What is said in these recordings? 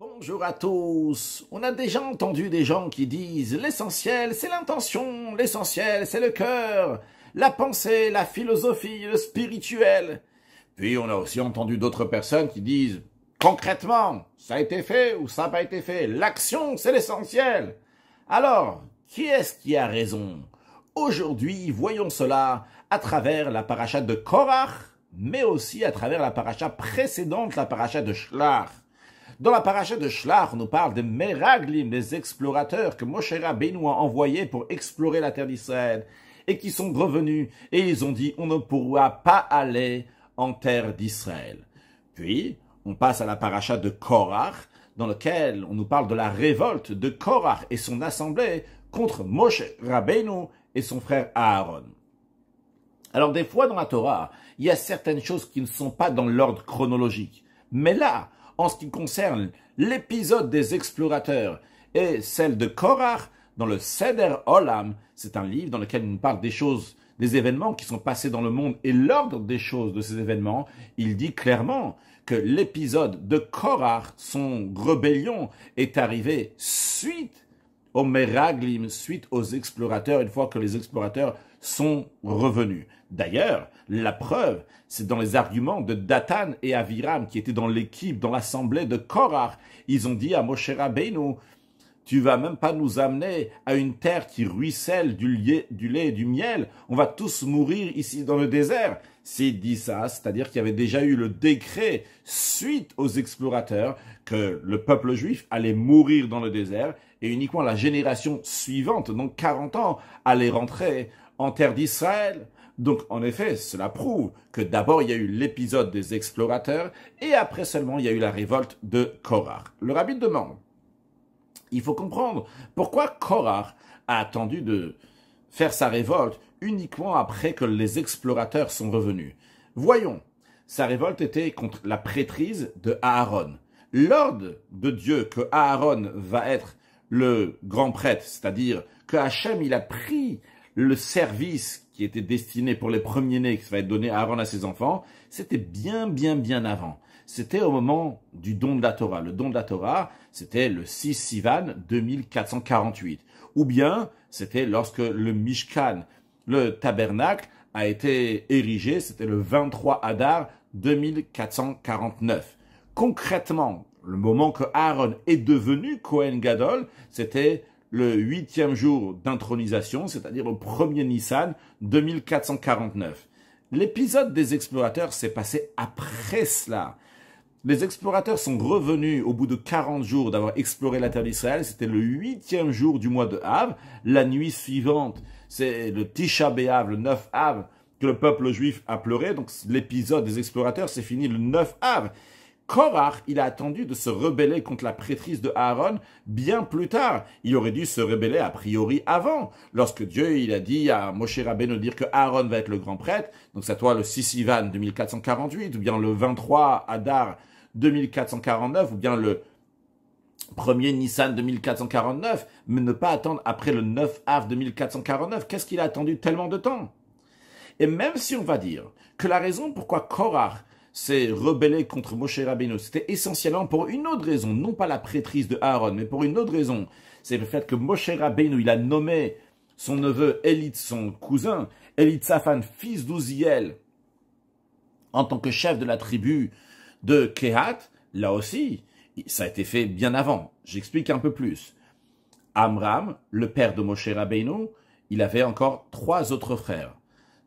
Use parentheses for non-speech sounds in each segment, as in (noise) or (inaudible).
Bonjour à tous. On a déjà entendu des gens qui disent l'essentiel c'est l'intention, l'essentiel c'est le cœur, la pensée, la philosophie, le spirituel. Puis on a aussi entendu d'autres personnes qui disent concrètement ça a été fait ou ça n'a pas été fait, l'action c'est l'essentiel. Alors, qui est-ce qui a raison Aujourd'hui, voyons cela à travers la paracha de Korach, mais aussi à travers la paracha précédente, la paracha de Shlach. Dans la paracha de Shlach, on nous parle de Meraglim, les explorateurs que Moshe Rabbeinu a envoyés pour explorer la terre d'Israël et qui sont revenus et ils ont dit on ne pourra pas aller en terre d'Israël. Puis, on passe à la paracha de Korach, dans laquelle on nous parle de la révolte de Korach et son assemblée contre Moshe Rabbeinu et son frère Aaron. Alors des fois dans la Torah, il y a certaines choses qui ne sont pas dans l'ordre chronologique. Mais là, en ce qui concerne l'épisode des explorateurs et celle de Korar dans le Seder Olam. C'est un livre dans lequel il parle des choses, des événements qui sont passés dans le monde et l'ordre des choses de ces événements. Il dit clairement que l'épisode de Korar, son rébellion, est arrivé suite au suite aux explorateurs, une fois que les explorateurs sont revenus. D'ailleurs, la preuve, c'est dans les arguments de Datan et Aviram, qui étaient dans l'équipe, dans l'assemblée de Korah Ils ont dit à Moshe Rabbeinu, tu vas même pas nous amener à une terre qui ruisselle du, du lait et du miel. On va tous mourir ici dans le désert. C'est dit ça, c'est-à-dire qu'il y avait déjà eu le décret suite aux explorateurs que le peuple juif allait mourir dans le désert et uniquement la génération suivante, donc 40 ans, allait rentrer en terre d'Israël. Donc en effet, cela prouve que d'abord il y a eu l'épisode des explorateurs et après seulement il y a eu la révolte de Korah. Le rabbin demande, il faut comprendre pourquoi Korah a attendu de faire sa révolte uniquement après que les explorateurs sont revenus. Voyons, sa révolte était contre la prêtrise de Aaron. L'ordre de Dieu que Aaron va être le grand prêtre, c'est-à-dire que Hachem, il a pris le service qui était destiné pour les premiers-nés, qui va être donné avant à ses enfants, c'était bien, bien, bien avant. C'était au moment du don de la Torah. Le don de la Torah, c'était le 6 Sivan 2448. Ou bien, c'était lorsque le Mishkan, le tabernacle, a été érigé, c'était le 23 Adar 2449. Concrètement, le moment que Aaron est devenu Cohen Gadol, c'était le huitième jour d'intronisation, c'est-à-dire au premier Nissan 2449. L'épisode des explorateurs s'est passé après cela. Les explorateurs sont revenus au bout de 40 jours d'avoir exploré la terre d'Israël. C'était le huitième jour du mois de Av. La nuit suivante, c'est le Tisha B'Av, le 9 Av, que le peuple juif a pleuré. Donc l'épisode des explorateurs s'est fini le 9 Av. Korach, il a attendu de se rebeller contre la prêtrise de Aaron bien plus tard. Il aurait dû se rebeller a priori avant. Lorsque Dieu, il a dit à Moshe Rabbeinu de dire que Aaron va être le grand prêtre, donc ça toi le 6 Ivan 2448, ou bien le 23 Adar 2449, ou bien le 1er Nissan 2449, mais ne pas attendre après le 9 av 2449. Qu'est-ce qu'il a attendu tellement de temps? Et même si on va dire que la raison pourquoi Korach c'est rebeller contre Moshe Rabbeinu. C'était essentiellement pour une autre raison, non pas la prêtrise de Aaron, mais pour une autre raison. C'est le fait que Moshe Rabbeinu, il a nommé son neveu Elit, son cousin, Elit Safan, fils d'Ouziel, en tant que chef de la tribu de Kehat. Là aussi, ça a été fait bien avant. J'explique un peu plus. Amram, le père de Moshe Rabbeinu, il avait encore trois autres frères.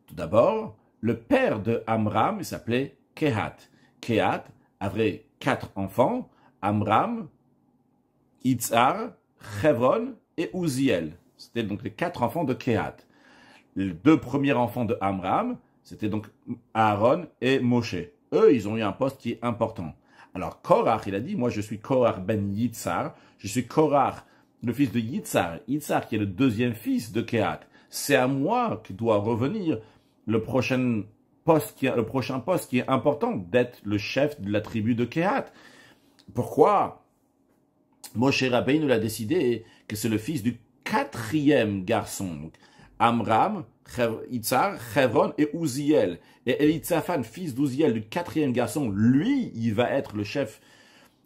Tout d'abord, le père de Amram, il s'appelait Kehat. Kehat avait quatre enfants, Amram, Itzar, Chevron et Uziel. C'était donc les quatre enfants de Kehat. Les deux premiers enfants de Amram, c'était donc Aaron et Moshe. Eux, ils ont eu un poste qui est important. Alors Korach, il a dit, moi je suis Korach ben Yitzhar, je suis Korach, le fils de Yitzhar, Yitzhar qui est le deuxième fils de Kehat. C'est à moi que doit revenir le prochain le prochain poste qui est important, d'être le chef de la tribu de Kehat. Pourquoi Moshe Rabbeinu l'a décidé que c'est le fils du quatrième garçon. Amram, Itzar, Chevron et Uziel. Et Elitzaphan, fils d'Uziel, du quatrième garçon, lui, il va être le chef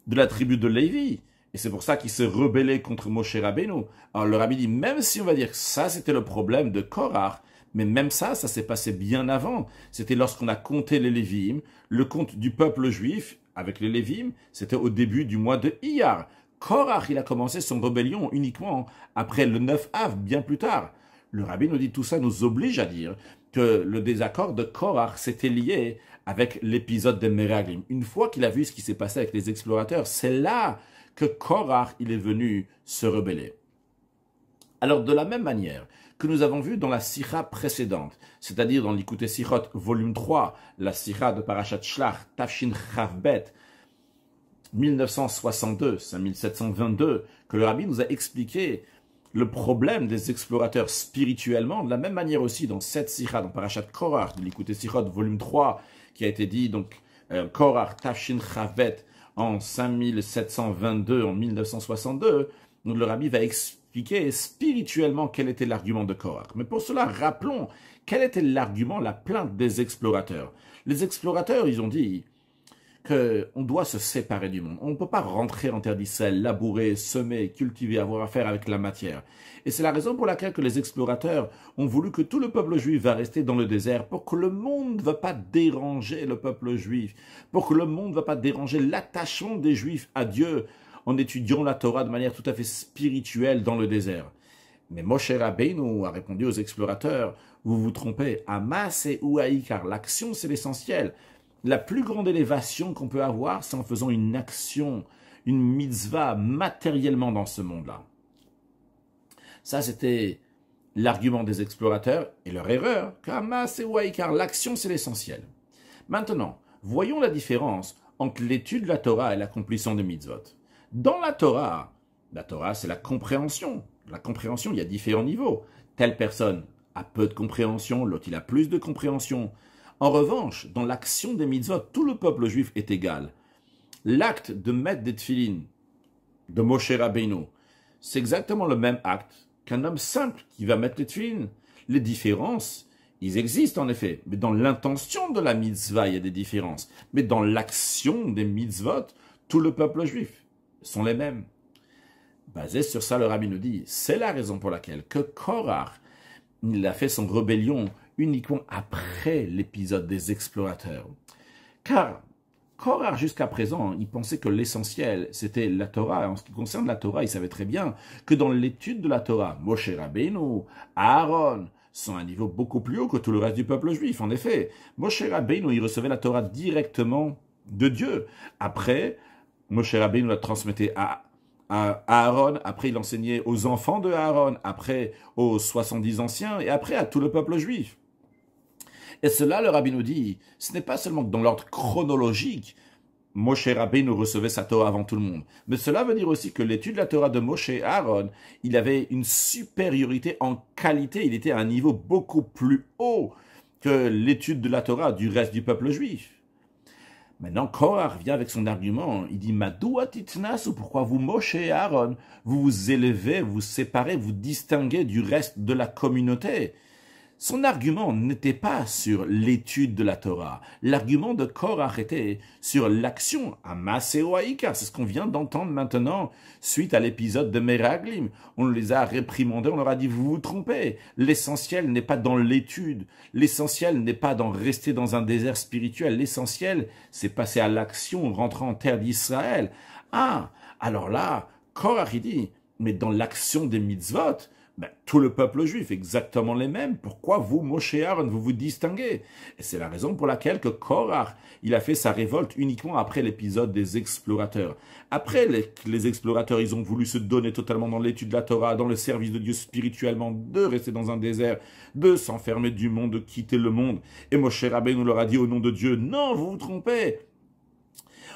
de la tribu de Lévi. Et c'est pour ça qu'il s'est rebellé contre Moshe Rabbeinu. Alors le rabbi dit, même si on va dire que ça c'était le problème de Korach, mais même ça, ça s'est passé bien avant. C'était lorsqu'on a compté les Lévim, le compte du peuple juif avec les Lévim, c'était au début du mois de Iyar. Korach, il a commencé son rébellion uniquement après le 9 av, bien plus tard. Le rabbin nous dit tout ça nous oblige à dire que le désaccord de Korach s'était lié avec l'épisode des Meraglim. Une fois qu'il a vu ce qui s'est passé avec les explorateurs, c'est là que Korach, il est venu se rebeller. Alors de la même manière, que nous avons vu dans la sira précédente, c'est-à-dire dans et Sirot, volume 3, la sira de Parashat Shlach, Tafshin Chavbet, 1962, 5722, que le rabbi nous a expliqué le problème des explorateurs spirituellement, de la même manière aussi dans cette sira, dans Parashat Korach, de et Sirot, volume 3, qui a été dit, donc, euh, Korach, Tafshin Chavbet, en 5722, en 1962, le rabbi va expliquer expliquer spirituellement quel était l'argument de Korach. Mais pour cela, rappelons quel était l'argument, la plainte des explorateurs. Les explorateurs, ils ont dit qu'on doit se séparer du monde. On ne peut pas rentrer en terre d'Israël, labourer, semer, cultiver, avoir affaire avec la matière. Et c'est la raison pour laquelle que les explorateurs ont voulu que tout le peuple juif va rester dans le désert pour que le monde ne va pas déranger le peuple juif, pour que le monde ne va pas déranger l'attachement des juifs à Dieu, en étudiant la Torah de manière tout à fait spirituelle dans le désert. Mais Moshe Rabbeinu a répondu aux explorateurs, vous vous trompez, Hamas et Ouaï, car l'action c'est l'essentiel. La plus grande élévation qu'on peut avoir, c'est en faisant une action, une mitzvah matériellement dans ce monde-là. Ça, c'était l'argument des explorateurs et leur erreur, Hamas et Ouai, car l'action c'est l'essentiel. Maintenant, voyons la différence entre l'étude de la Torah et l'accomplissement des mitzvot. Dans la Torah, la Torah, c'est la compréhension. La compréhension, il y a différents niveaux. Telle personne a peu de compréhension, l'autre, il a plus de compréhension. En revanche, dans l'action des mitzvot, tout le peuple juif est égal. L'acte de mettre des tfilines de Moshe Rabbeinu, c'est exactement le même acte qu'un homme simple qui va mettre les tfilines. Les différences, ils existent en effet, mais dans l'intention de la mitzvah, il y a des différences. Mais dans l'action des mitzvot, tout le peuple juif sont les mêmes. Basé sur ça, le rabbi nous dit, c'est la raison pour laquelle que Korah il a fait son rébellion uniquement après l'épisode des explorateurs. Car Korah jusqu'à présent, il pensait que l'essentiel, c'était la Torah. En ce qui concerne la Torah, il savait très bien que dans l'étude de la Torah, Moshe Rabbeinu, Aaron, sont à un niveau beaucoup plus haut que tout le reste du peuple juif. En effet, Moshe Rabbeinu, il recevait la Torah directement de Dieu. Après, Moshe nous la transmettait à, Aaron, après il enseignait aux enfants de Aaron, après aux 70 anciens et après à tout le peuple juif. Et cela, le Rabbi nous dit, ce n'est pas seulement que dans l'ordre chronologique, Moshe nous recevait sa Torah avant tout le monde. Mais cela veut dire aussi que l'étude de la Torah de Moshe Aaron, il avait une supériorité en qualité, il était à un niveau beaucoup plus haut que l'étude de la Torah du reste du peuple juif. Maintenant, Kohar vient avec son argument. Il dit, Madoua titnas, ou pourquoi vous, mochez Aaron, vous vous élevez, vous séparez, vous distinguez du reste de la communauté son argument n'était pas sur l'étude de la Torah. L'argument de Korach était sur l'action à Oaïka. C'est ce qu'on vient d'entendre maintenant suite à l'épisode de Meraglim. On les a réprimandés, on leur a dit vous vous trompez. L'essentiel n'est pas dans l'étude. L'essentiel n'est pas d'en rester dans un désert spirituel. L'essentiel, c'est passer à l'action, rentrant en terre d'Israël. Ah, alors là, Korach dit, mais dans l'action des mitzvot, ben, tout le peuple juif, exactement les mêmes. Pourquoi vous, Moshe Aaron, vous vous distinguez Et c'est la raison pour laquelle que Korach, il a fait sa révolte uniquement après l'épisode des explorateurs. Après, les, explorateurs, ils ont voulu se donner totalement dans l'étude de la Torah, dans le service de Dieu spirituellement, de rester dans un désert, de s'enfermer du monde, de quitter le monde. Et Moshe nous leur a dit au nom de Dieu, non, vous vous trompez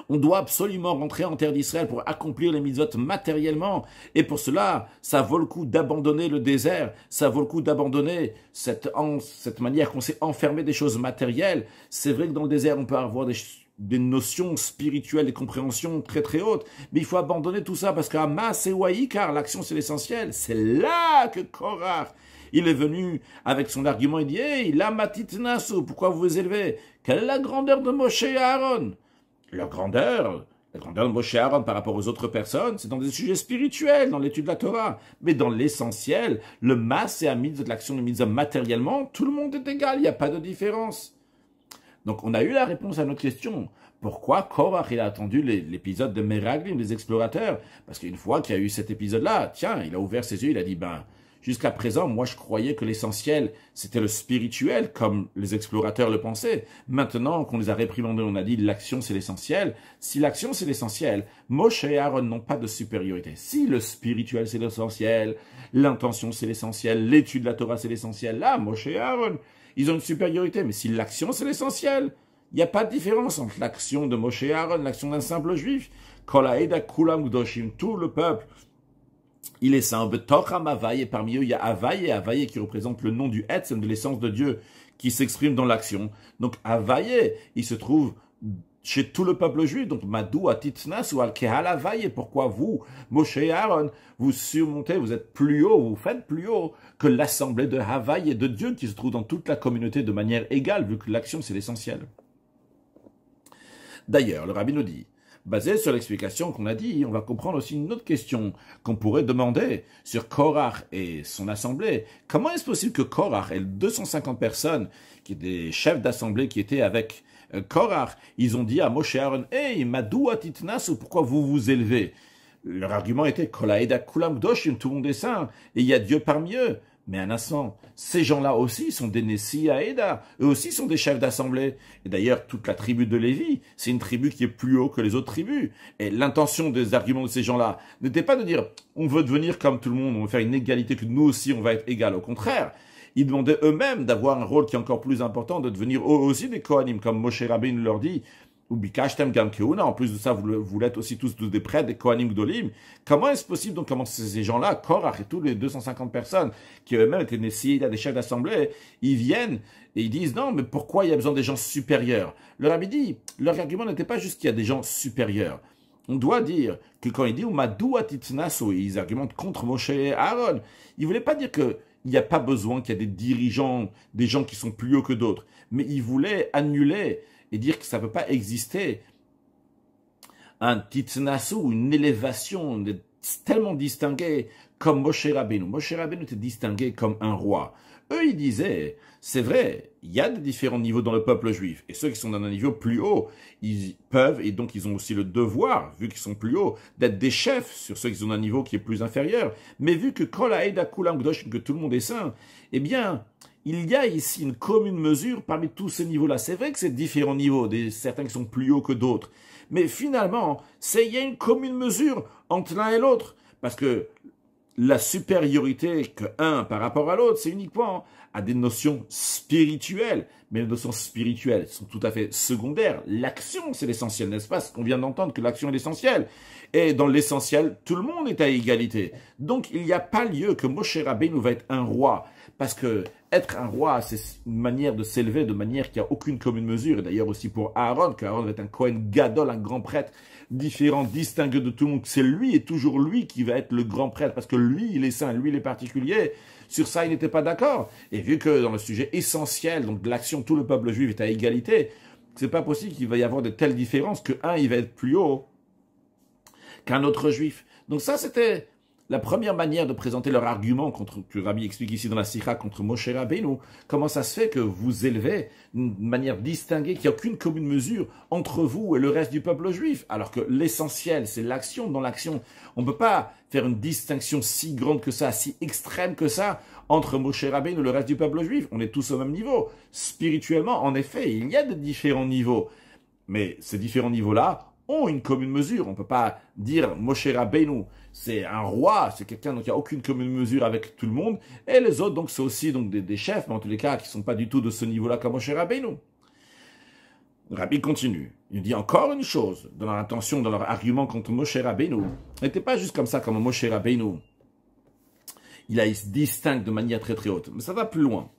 on doit absolument rentrer en terre d'Israël pour accomplir les mitzvot matériellement. Et pour cela, ça vaut le coup d'abandonner le désert. Ça vaut le coup d'abandonner cette, cette manière qu'on s'est enfermé des choses matérielles. C'est vrai que dans le désert, on peut avoir des notions spirituelles, des compréhensions très très hautes. Mais il faut abandonner tout ça parce qu'à c'est et car l'action c'est l'essentiel. C'est là que Korah il est venu avec son argument, il dit, hey, la pourquoi vous vous élevez? Quelle est la grandeur de Moshe et Aaron? leur grandeur, la grandeur de Moshe Aaron par rapport aux autres personnes, c'est dans des sujets spirituels, dans l'étude de la Torah. Mais dans l'essentiel, le masse et amis de l'action de hommes matériellement, tout le monde est égal, il n'y a pas de différence. Donc on a eu la réponse à notre question. Pourquoi Korach il a attendu l'épisode de Meraglim, les explorateurs Parce qu'une fois qu'il y a eu cet épisode-là, tiens, il a ouvert ses yeux, il a dit, ben, Jusqu'à présent, moi, je croyais que l'essentiel, c'était le spirituel, comme les explorateurs le pensaient. Maintenant qu'on les a réprimandés, on a dit l'action, c'est l'essentiel. Si l'action, c'est l'essentiel, Moshe et Aaron n'ont pas de supériorité. Si le spirituel, c'est l'essentiel, l'intention, c'est l'essentiel, l'étude de la Torah, c'est l'essentiel, là, Moshe et Aaron, ils ont une supériorité. Mais si l'action, c'est l'essentiel, il n'y a pas de différence entre l'action de Moshe et Aaron, l'action d'un simple juif. Kolaeda Kulam Gdoshim, tout le peuple, il est saint. et parmi eux, il y a Avaye, et Avaye qui représente le nom du Etzem, de l'essence de Dieu, qui s'exprime dans l'action. Donc Avaye, il se trouve chez tout le peuple juif. Donc Madou, Atitnas ou Al-Kehal Avaye, pourquoi vous, Moshe et Aaron, vous surmontez, vous êtes plus haut, vous faites plus haut que l'assemblée de Havaï et de Dieu qui se trouve dans toute la communauté de manière égale, vu que l'action c'est l'essentiel. D'ailleurs, le rabbin nous dit, basé sur l'explication qu'on a dit, on va comprendre aussi une autre question qu'on pourrait demander sur Korach et son assemblée. Comment est-ce possible que Korach et les 250 personnes, qui étaient des chefs d'assemblée qui étaient avec euh, Korach, ils ont dit à Moshe Aaron, « Hey, titnas ou pourquoi vous vous élevez ?» Leur argument était « Kolaeda Kulam Doshim, tout le monde et il y a Dieu parmi eux. » Mais un instant, ces gens-là aussi sont des Nessi à Eda, eux aussi sont des chefs d'assemblée. Et d'ailleurs, toute la tribu de Lévi, c'est une tribu qui est plus haut que les autres tribus. Et l'intention des arguments de ces gens-là n'était pas de dire on veut devenir comme tout le monde, on veut faire une égalité, que nous aussi on va être égal. Au contraire, ils demandaient eux-mêmes d'avoir un rôle qui est encore plus important, de devenir eux aussi des co-animes, comme Moshe Rabin leur dit, en plus de ça, vous, voulez aussi tous des prêtres, des Kohanim dolim. Comment est-ce possible donc comment ces gens-là, Korach et tous les 250 personnes qui eux-mêmes étaient des, des chefs d'assemblée, ils viennent et ils disent non, mais pourquoi il y a besoin des gens supérieurs Leur ami dit, leur argument n'était pas juste qu'il y a des gens supérieurs. On doit dire que quand il dit ils argumentent contre Moshe et Aaron. Ils voulaient pas dire qu'il n'y a pas besoin qu'il y ait des dirigeants, des gens qui sont plus hauts que d'autres, mais ils voulaient annuler et dire que ça ne peut pas exister un titnasu, une élévation tellement distinguée comme Moshe Rabbeinu. Moshe Rabbeinu était distingué comme un roi. Eux, ils disaient, c'est vrai, il y a des différents niveaux dans le peuple juif. Et ceux qui sont dans un niveau plus haut, ils peuvent, et donc ils ont aussi le devoir, vu qu'ils sont plus hauts, d'être des chefs sur ceux qui sont dans un niveau qui est plus inférieur. Mais vu que Kol Aeda g'dosh que tout le monde est saint, eh bien, il y a ici une commune mesure parmi tous ces niveaux-là. C'est vrai que c'est différents niveaux, des, certains qui sont plus hauts que d'autres. Mais finalement, il y a une commune mesure entre l'un et l'autre. Parce que la supériorité qu'un un par rapport à l'autre, c'est uniquement à des notions spirituelles. Mais les notions spirituelles sont tout à fait secondaires. L'action, c'est l'essentiel, n'est-ce pas Ce qu'on vient d'entendre, que l'action est l'essentiel. Et dans l'essentiel, tout le monde est à égalité. Donc, il n'y a pas lieu que Moshe Rabbeinu va être un roi parce que être un roi, c'est une manière de s'élever de manière qui a aucune commune mesure. Et d'ailleurs aussi pour Aaron, qu'Aaron Aaron est un Cohen Gadol, un grand prêtre différent, distingué de tout le monde. C'est lui et toujours lui qui va être le grand prêtre parce que lui, il est saint, lui, il est particulier. Sur ça, il n'était pas d'accord. Et vu que dans le sujet essentiel, donc de l'action, tout le peuple juif est à égalité, c'est pas possible qu'il va y avoir de telles différences que un, il va être plus haut qu'un autre juif. Donc ça, c'était la première manière de présenter leur argument contre, que Rabbi explique ici dans la Sira contre Moshe Rabbeinu, comment ça se fait que vous élevez d'une manière distinguée, qu'il n'y a aucune commune mesure entre vous et le reste du peuple juif, alors que l'essentiel, c'est l'action. Dans l'action, on ne peut pas faire une distinction si grande que ça, si extrême que ça, entre Moshe Rabbeinu et le reste du peuple juif. On est tous au même niveau. Spirituellement, en effet, il y a de différents niveaux. Mais ces différents niveaux-là ont une commune mesure. On ne peut pas dire Moshe Rabbeinu c'est un roi, c'est quelqu'un donc il n'y a aucune commune mesure avec tout le monde. Et les autres, donc c'est aussi donc des, chefs, mais en tous les cas qui ne sont pas du tout de ce niveau-là comme Moshe Rabbeinu. Rabbi continue. Il dit encore une chose dans leur intention, dans leur argument contre Moshe Rabbeinu. N'était pas juste comme ça comme Moshe Rabbeinu. Il, se distingue de manière très très haute. Mais ça va plus loin.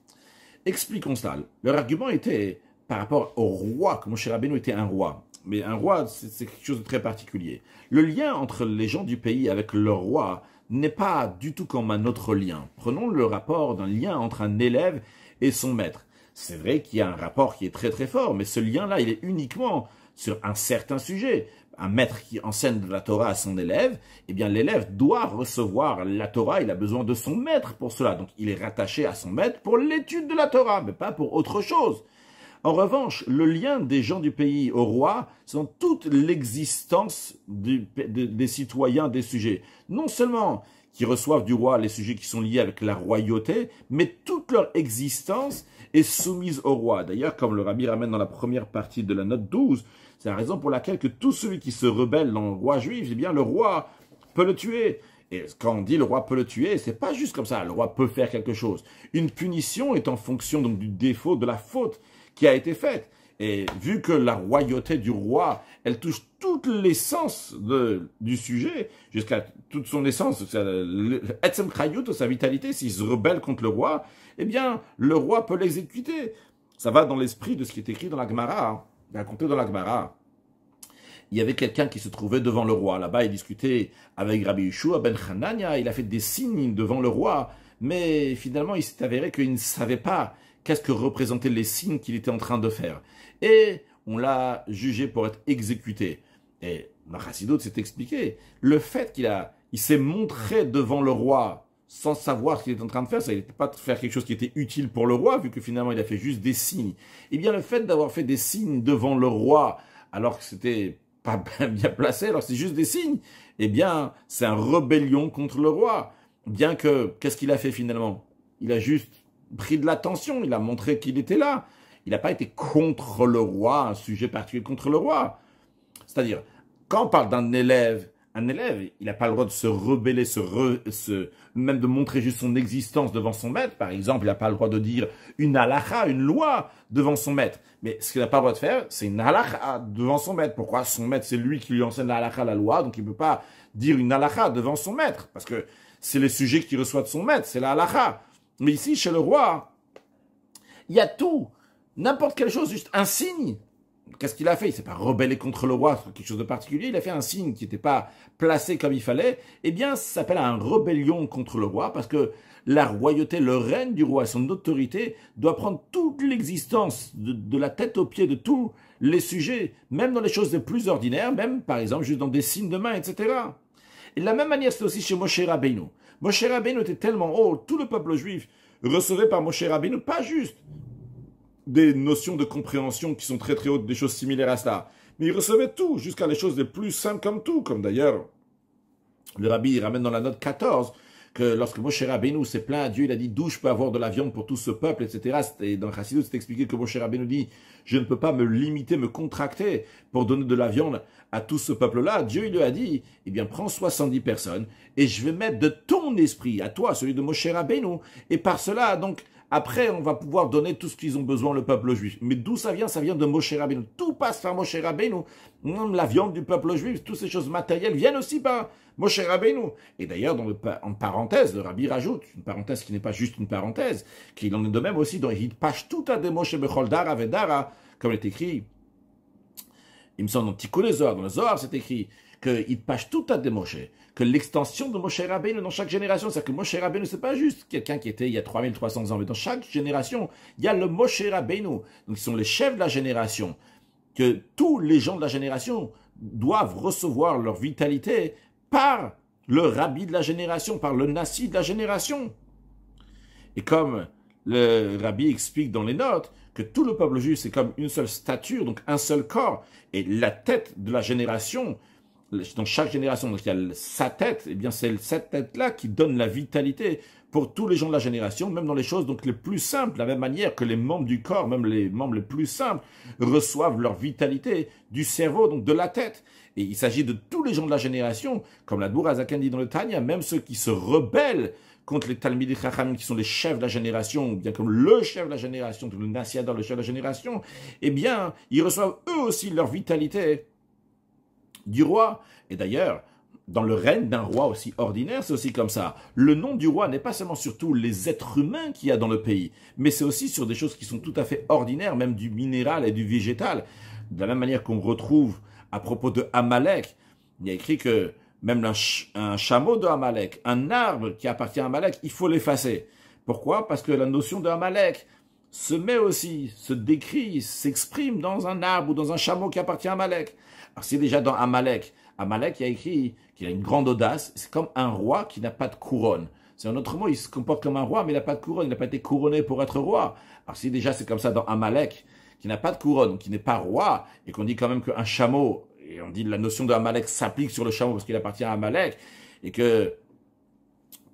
Expliquons ça. Leur argument était par rapport au roi, que Moshe Rabbeinu était un roi mais un roi, c'est quelque chose de très particulier. Le lien entre les gens du pays avec leur roi n'est pas du tout comme un autre lien. Prenons le rapport d'un lien entre un élève et son maître. C'est vrai qu'il y a un rapport qui est très très fort, mais ce lien-là, il est uniquement sur un certain sujet. Un maître qui enseigne la Torah à son élève, eh bien l'élève doit recevoir la Torah, il a besoin de son maître pour cela. Donc il est rattaché à son maître pour l'étude de la Torah, mais pas pour autre chose. En revanche, le lien des gens du pays au roi, c'est toute l'existence des citoyens, des sujets. Non seulement qui reçoivent du roi les sujets qui sont liés avec la royauté, mais toute leur existence est soumise au roi. D'ailleurs, comme le rabbi ramène dans la première partie de la note 12, c'est la raison pour laquelle que tout celui qui se rebelle dans le roi juif, eh bien, le roi peut le tuer. Et quand on dit le roi peut le tuer, c'est pas juste comme ça. Le roi peut faire quelque chose. Une punition est en fonction donc du défaut, de la faute qui a été faite. Et vu que la royauté du roi, elle touche toute l'essence du sujet, jusqu'à toute son essence, Etzem Krayut, sa vitalité, s'il se rebelle contre le roi, eh bien, le roi peut l'exécuter. Ça va dans l'esprit de ce qui est écrit dans la Gemara, hein, raconté dans la Gemara. Il y avait quelqu'un qui se trouvait devant le roi. Là-bas, il discutait avec Rabbi Yeshua ben Hanania. Il a fait des signes devant le roi. Mais finalement, il s'est avéré qu'il ne savait pas qu'est-ce que représentaient les signes qu'il était en train de faire. Et on l'a jugé pour être exécuté. Et Chassidut s'est expliqué. Le fait qu'il il s'est montré devant le roi sans savoir ce qu'il était en train de faire, ça n'était pas de faire quelque chose qui était utile pour le roi, vu que finalement il a fait juste des signes. Et eh bien, le fait d'avoir fait des signes devant le roi, alors que c'était pas (laughs) bien placé, alors c'est juste des signes, eh bien, c'est un rébellion contre le roi. Bien que, qu'est-ce qu'il a fait finalement Il a juste pris de l'attention, il a montré qu'il était là. Il n'a pas été contre le roi, un sujet particulier contre le roi. C'est-à-dire, quand on parle d'un élève, un élève, il n'a pas le droit de se rebeller, se, même de montrer juste son existence devant son maître. Par exemple, il n'a pas le droit de dire une halakha, une loi devant son maître. Mais ce qu'il n'a pas le droit de faire, c'est une halakha devant son maître. Pourquoi Son maître, c'est lui qui lui enseigne la halakha, la loi, donc il ne peut pas dire une halakha devant son maître. Parce que c'est le sujet qu'il reçoit de son maître, c'est la halakha. Mais ici, chez le roi, il y a tout. N'importe quelle chose, juste un signe. Qu'est-ce qu'il a fait Il s'est pas rebellé contre le roi, quelque chose de particulier. Il a fait un signe qui n'était pas placé comme il fallait. Eh bien, ça s'appelle un rébellion contre le roi parce que la royauté, le règne du roi, son autorité doit prendre toute l'existence de, la tête aux pieds de tous les sujets, même dans les choses les plus ordinaires, même par exemple juste dans des signes de main, etc. Et de la même manière, c'est aussi chez Moshe Rabbeinu. Moshe Rabbeinu était tellement haut, tout le peuple juif recevait par Moshe Rabbeinu, pas juste des notions de compréhension qui sont très très hautes, des choses similaires à cela, mais il recevait tout, jusqu'à les choses les plus simples comme tout, comme d'ailleurs le rabbi il ramène dans la note 14, lorsque Moshe Rabbeinu s'est plaint à Dieu, il a dit d'où je peux avoir de la viande pour tout ce peuple, etc. Et dans Chassidou, c'est expliqué que Moshe Rabbeinu dit je ne peux pas me limiter, me contracter pour donner de la viande à tout ce peuple-là. Dieu il lui a dit eh bien prends 70 personnes et je vais mettre de ton esprit à toi, celui de Moshe Rabbeinu, et par cela donc après, on va pouvoir donner tout ce qu'ils ont besoin, le peuple juif. Mais d'où ça vient Ça vient de Moshe Rabbeinu. Tout passe par Moshe Rabbeinu. La viande du peuple juif, toutes ces choses matérielles viennent aussi par Moshe Rabbeinu. Et d'ailleurs, en parenthèse, le rabbi rajoute, une parenthèse qui n'est pas juste une parenthèse, qu'il en est de même aussi dans Hidpash tout à des Moshe Becholdara Vedara, comme il est écrit, il me semble dans les Zohar, dans le Zohar, c'est écrit, qu'il passe tout à des que l'extension de Moshe Rabbeinu dans chaque génération, c'est-à-dire que Moshe Rabbeinu, c'est pas juste quelqu'un qui était il y a 3300 ans, mais dans chaque génération, il y a le Moshe Rabbeinu, donc ils sont les chefs de la génération, que tous les gens de la génération doivent recevoir leur vitalité par le rabbi de la génération, par le nasi de la génération. Et comme le rabbi explique dans les notes, que tout le peuple juif, c'est comme une seule stature, donc un seul corps. Et la tête de la génération, dans chaque génération. Donc il y a sa tête, et eh bien c'est cette tête-là qui donne la vitalité pour tous les gens de la génération, même dans les choses donc les plus simples, de la même manière que les membres du corps, même les membres les plus simples, reçoivent leur vitalité du cerveau, donc de la tête. Et il s'agit de tous les gens de la génération, comme la Bourazakan dit dans le Tanya, même ceux qui se rebellent contre les Talmud Chacham, qui sont les chefs de la génération, ou bien comme le chef de la génération, le Nasiadar, le chef de la génération, eh bien, ils reçoivent eux aussi leur vitalité du roi. Et d'ailleurs, dans le règne d'un roi aussi ordinaire, c'est aussi comme ça. Le nom du roi n'est pas seulement surtout les êtres humains qu'il y a dans le pays, mais c'est aussi sur des choses qui sont tout à fait ordinaires, même du minéral et du végétal. De la même manière qu'on retrouve à propos de Amalek, il y a écrit que même un, chameau de Amalek, un arbre qui appartient à Amalek, il faut l'effacer. Pourquoi Parce que la notion de se met aussi, se décrit, s'exprime dans un arbre ou dans un chameau qui appartient à Amalek. Alors c'est déjà dans Amalek. Amalek, il a écrit qu'il a une grande audace. C'est comme un roi qui n'a pas de couronne. C'est un autre mot, il se comporte comme un roi, mais il n'a pas de couronne. Il n'a pas été couronné pour être roi. Alors si déjà c'est comme ça dans Amalek, qui n'a pas de couronne, qui n'est pas roi, et qu'on dit quand même qu'un chameau, et on dit la notion de Amalek s'applique sur le chameau parce qu'il appartient à Amalek, et que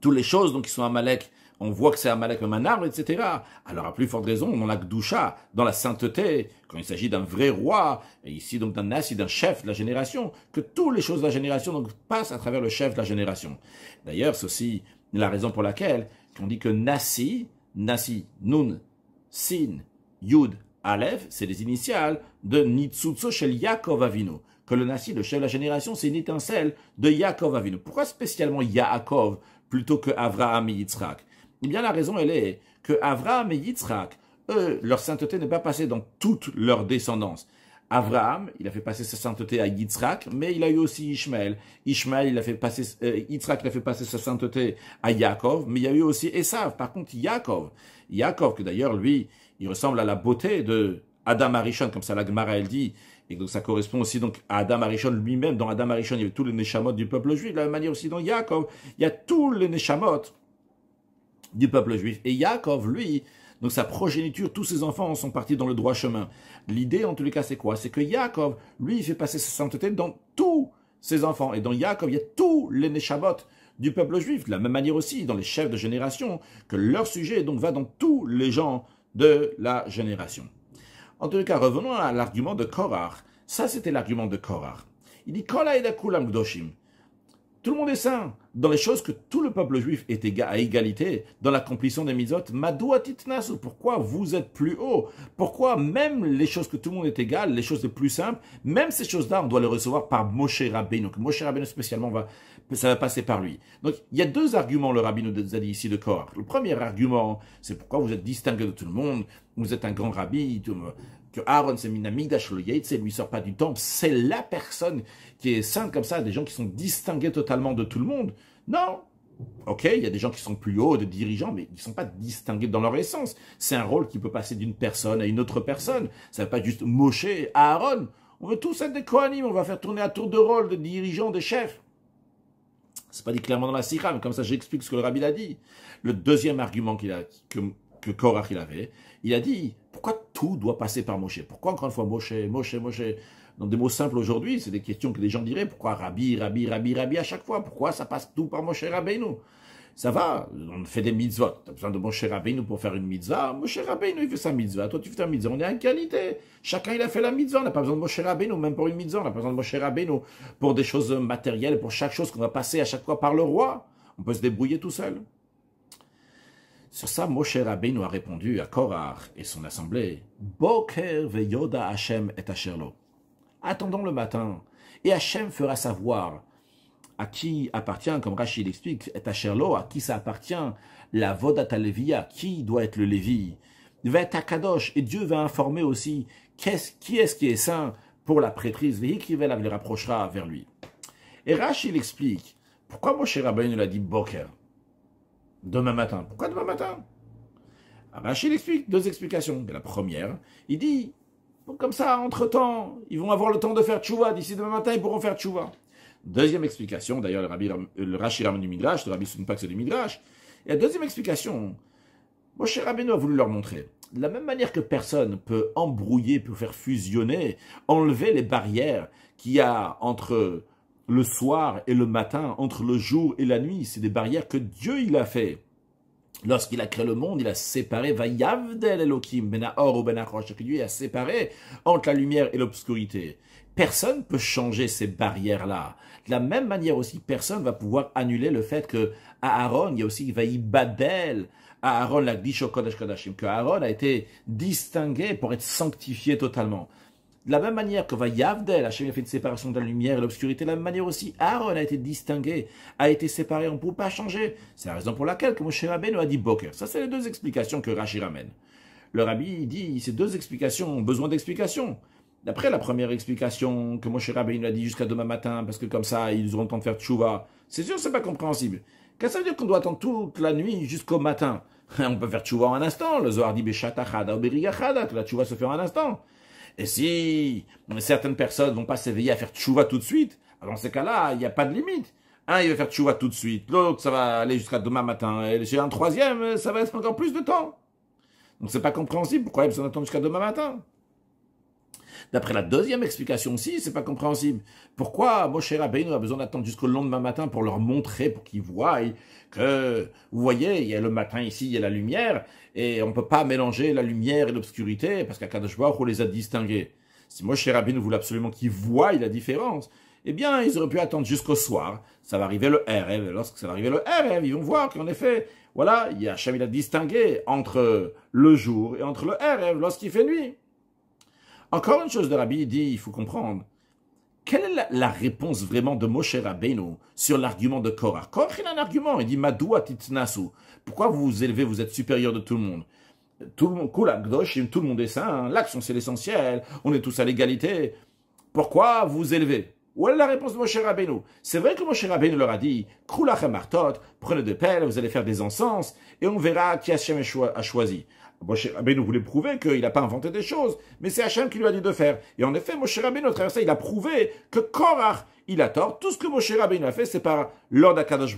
toutes les choses donc, qui sont Amalek on voit que c'est un malak comme un arbre, etc. Alors à plus forte raison, on a doucha dans la sainteté, quand il s'agit d'un vrai roi, et ici donc d'un nasi, d'un chef de la génération, que toutes les choses de la génération donc, passent à travers le chef de la génération. D'ailleurs, c'est aussi la raison pour laquelle on dit que Nasi, Nasi, Nun, Sin, Yud, Aleph, c'est les initiales de Nitsutsu Shel Yaakov Avinu. Que le Nasi, le chef de la génération, c'est une étincelle de Yaakov Avinu. Pourquoi spécialement Yaakov plutôt que Avraham et Yitzhak eh bien, la raison, elle est que Avraham et Yitzhak, eux, leur sainteté n'est pas passée dans toute leur descendance. Avraham, il a fait passer sa sainteté à Yitzhak, mais il a eu aussi Ishmaël. Ishmaël, il a fait passer, euh, Yitzhak, il a fait passer sa sainteté à Yaakov, mais il y a eu aussi Esav. Par contre, Yaakov, Yaakov, que d'ailleurs, lui, il ressemble à la beauté de Adam Arishon, comme ça la Gemara, elle dit, et donc ça correspond aussi donc à Adam Arishon lui-même. Dans Adam Arishon, il y avait tous les Neshamot du peuple juif, de la même manière aussi dans Yaakov, il y a tous les Neshamot du peuple juif. Et Yaakov, lui, donc sa progéniture, tous ses enfants sont partis dans le droit chemin. L'idée, en tous les cas, c'est quoi C'est que Yaakov, lui, il fait passer sa sainteté dans tous ses enfants. Et dans Yaakov, il y a tous les Neshabot du peuple juif. De la même manière aussi, dans les chefs de génération, que leur sujet donc va dans tous les gens de la génération. En tous les cas, revenons à l'argument de Korar Ça, c'était l'argument de Korar Il dit « Kola kulam gdoshim » Tout le monde est saint. Dans les choses que tout le peuple juif est à égalité, dans l'accomplissement des misotes, Madoua titnasu, pourquoi vous êtes plus haut Pourquoi même les choses que tout le monde est égal, les choses les plus simples, même ces choses-là, on doit les recevoir par Moshe Rabbeinu. Donc Moshe Rabbeinu spécialement, ça va passer par lui. Donc il y a deux arguments, le Rabbi nous a dit ici de corps. Le premier argument, c'est pourquoi vous êtes distingué de tout le monde, vous êtes un grand rabbi, tout que Aaron c'est Migdash le Yates c'est lui sort pas du temple, c'est la personne qui est sainte comme ça, des gens qui sont distingués totalement de tout le monde. Non, Ok, il y a des gens qui sont plus hauts, des dirigeants, mais ils ne sont pas distingués dans leur essence. C'est un rôle qui peut passer d'une personne à une autre personne. Ça ne va pas juste mocher Aaron. On veut tous être des Kohanim, on va faire tourner à tour de rôle de dirigeants, de chefs. n'est pas dit clairement dans la Sira, mais comme ça j'explique ce que le Rabbi a dit. Le deuxième argument que, que Korach il avait, il a dit, pourquoi tout doit passer par Moshe Pourquoi encore une fois Moshe, Moshe, Moshe Dans des mots simples aujourd'hui, c'est des questions que les gens diraient, pourquoi Rabbi, Rabbi, Rabbi, Rabbi à chaque fois Pourquoi ça passe tout par Moshe Rabbeinu ça va, on fait des mitzvot. Tu as besoin de Moshe Rabbeinu pour faire une mitzvah. Moshe Rabbeinu, il fait sa mitzvah. Toi, tu fais ta mitzvah. On est en qualité. Chacun, il a fait la mitzvah. On n'a pas besoin de Moshe Rabbeinu, même pour une mitzvah. On n'a pas besoin de Moshe Rabbeinu pour des choses matérielles, pour chaque chose qu'on va passer à chaque fois par le roi. On peut se débrouiller tout seul. Sur ça, Moshe Rabbeinu a répondu à Korach et son assemblée Boker veyoda Hashem et Attendons le matin, et Hachem fera savoir à qui appartient, comme Rachid explique, et Asherlo, à qui ça appartient, la Vodata Levia, qui doit être le Lévi, va être à Kadosh, et Dieu va informer aussi qui est-ce qui est saint pour la prêtrise, et qui le rapprochera vers lui. Et Rachid explique pourquoi Moshe nous l'a dit Boker demain matin. Pourquoi demain matin Rachid ah ben, explique deux explications. La première, il dit, comme ça, entre-temps, ils vont avoir le temps de faire tchouva. D'ici demain matin, ils pourront faire tchouva. Deuxième explication, d'ailleurs, le, rabbi, le du Midrash, le Rabbi une du Midrash. Et la deuxième explication, cher Rabbeinu a voulu leur montrer. De la même manière que personne peut embrouiller, peut faire fusionner, enlever les barrières qu'il y a entre le soir et le matin, entre le jour et la nuit. C'est des barrières que Dieu il a fait. Lorsqu'il a créé le monde, il a séparé, Vayavdel yavdel Elohim, benahor ou que ben Dieu a séparé entre la lumière et l'obscurité. Personne ne peut changer ces barrières-là. De la même manière aussi, personne ne va pouvoir annuler le fait que Aaron, il y a aussi Vayibadel, Aaron, la Kodesh Kodashim, que Aaron a été distingué pour être sanctifié totalement. De la même manière que Yavdel Hachem a fait une séparation de la lumière et l'obscurité, de la même manière aussi, Aaron a été distingué, a été séparé, on ne peut pas changer. C'est la raison pour laquelle que Moshe Rabbeinu a dit Boker. Ça, c'est les deux explications que Rashi ramène. Le rabbi, dit, ces deux explications ont besoin d'explications. D'après la première explication que Moshe Rabbeinu a dit jusqu'à demain matin, parce que comme ça, ils auront le temps de faire tchouva, c'est sûr, c'est pas compréhensible. Qu'est-ce que ça veut dire qu'on doit attendre toute la nuit jusqu'au matin (laughs) On peut faire tchouva en un instant, le Zohar dit hada ou que la tchouva se fait en un instant. Et si certaines personnes vont pas s'éveiller à faire tchouva tout de suite, alors ah, dans ces cas-là, il n'y a pas de limite. Un, hein, il va faire tchouva tout de suite. L'autre, ça va aller jusqu'à demain matin. Et chez un troisième, euh, ça va être encore plus de temps. Donc c'est pas compréhensible. Pourquoi il a besoin jusqu'à demain matin D'après la deuxième explication aussi, c'est pas compréhensible. Pourquoi Moshe Rabbeinu a besoin d'attendre jusqu'au lendemain matin pour leur montrer, pour qu'ils voient que, vous voyez, il y a le matin ici, il y a la lumière, et on peut pas mélanger la lumière et l'obscurité, parce qu'à Baruch on les a distingués. Si Moshe nous voulait absolument qu'ils voient la différence, eh bien, ils auraient pu attendre jusqu'au soir. Ça va arriver le et Lorsque ça va arriver le RF, ils vont voir qu'en effet, voilà, il y a jamais distingué entre le jour et entre le RF lorsqu'il fait nuit. Encore une chose de Rabbi, il dit, il faut comprendre, quelle est la, réponse vraiment de Moshe Rabbeinu sur l'argument de Korah Korah, il a un argument, il dit, Madoua titnasu, pourquoi vous vous élevez, vous êtes supérieur de tout le monde tout le monde, tout le monde est saint, l'action c'est l'essentiel, on est tous à l'égalité. Pourquoi vous vous élevez où est la réponse de Moshe Rabbeinu C'est vrai que Moshe Rabbeinu leur a dit « kula martot, prenez des pelles, vous allez faire des encens, et on verra qui a choisi. » Moshe Rabbeinu voulait prouver qu'il n'a pas inventé des choses, mais c'est Hachem qui lui a dit de faire. Et en effet, Moshe Rabbeinu, à travers ça, il a prouvé que Korach, il a tort. Tout ce que Moshe Rabbeinu a fait, c'est par l'ordre d'Akadosh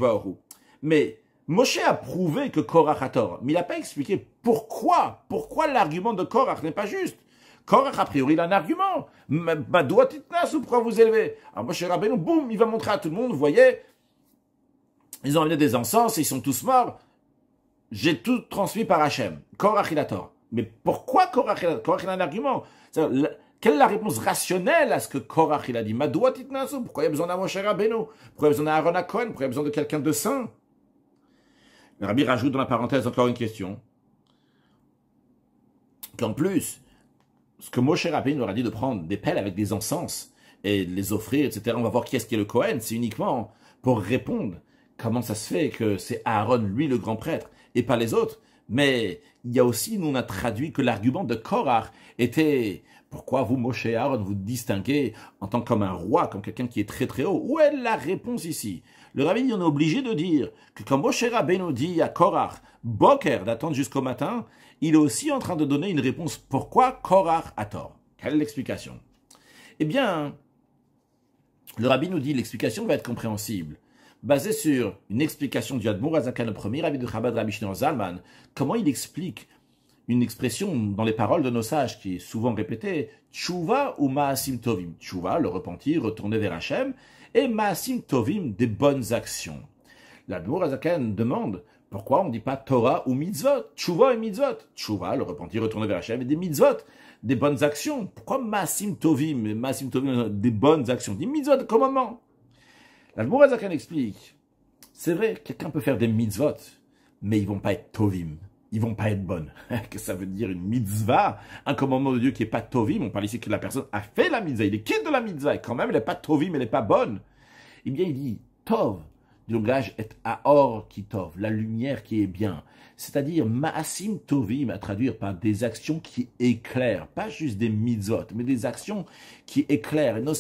Mais Moshe a prouvé que Korach a tort, mais il n'a pas expliqué pourquoi, pourquoi l'argument de Korach n'est pas juste. Korach, a priori, il a un argument. Ma doigt titnas, ou pourquoi vous élevez Alors Moshe Rabbeinu, boum, il va montrer à tout le monde, vous voyez, ils ont amené des encens, ils sont tous morts. J'ai tout transmis par Hachem. Korach il a tort. Mais pourquoi Korach il a un argument. quelle est la réponse rationnelle à ce que Korach il a dit Madoua titnasu Pourquoi il y a besoin d'un Moshe Rabbeinu Pourquoi il y a besoin d'un Aaron Cohen Pourquoi il y a besoin de quelqu'un de saint le Rabbi rajoute dans la parenthèse encore une question. Qu'en plus, ce que Moshe Rabbeinu leur a dit de prendre des pelles avec des encens et de les offrir, etc. On va voir qui est-ce qui est le Cohen. C'est uniquement pour répondre comment ça se fait que c'est Aaron, lui, le grand prêtre et pas les autres. Mais il y a aussi, nous on a traduit que l'argument de Korah était pourquoi vous, Moshe Aaron, vous distinguez en tant que un roi, comme quelqu'un qui est très très haut Où est la réponse ici Le rabbin, on est obligé de dire que quand Moshe Rabbeinu dit à Korah, Boker, d'attendre jusqu'au matin, il est aussi en train de donner une réponse. Pourquoi Korah a tort Quelle est l'explication Eh bien, le rabbin nous dit, l'explication va être compréhensible basé sur une explication du Admour Azakan Premier avec de Chabad Rabbi Zalman. Comment il explique une expression dans les paroles de nos sages qui est souvent répétée, Tchouva » ou Maasim Tovim. Tchouva » le repentir, retourner vers Hachem, et Maasim Tovim, des bonnes actions. L'Admour Azakan demande pourquoi on ne dit pas Torah ou Mitzvot Tchouva » et Mitzvot. Tchouva » le repentir, retourner vers Hachem, et des Mitzvot, des bonnes actions. Pourquoi Maasim Tovim Maasim Tovim, des bonnes actions, des Mitzvot, commandements L'Almourazakan explique, c'est vrai, quelqu'un peut faire des mitzvot, mais ils vont pas être tovim. Ils vont pas être bonnes. (laughs) que ça veut dire une mitzvah, un commandement de Dieu qui est pas tovim. On parle ici que la personne a fait la mitzvah, il est quitte de la mitzvah, et quand même, elle n'est pas tovim, elle n'est pas bonne. Eh bien, il dit, tov, du langage est aor qui tov, la lumière qui est bien. C'est-à-dire maasim tovim à traduire par des actions qui éclairent, pas juste des mitzvot, mais des actions qui éclairent. Et nos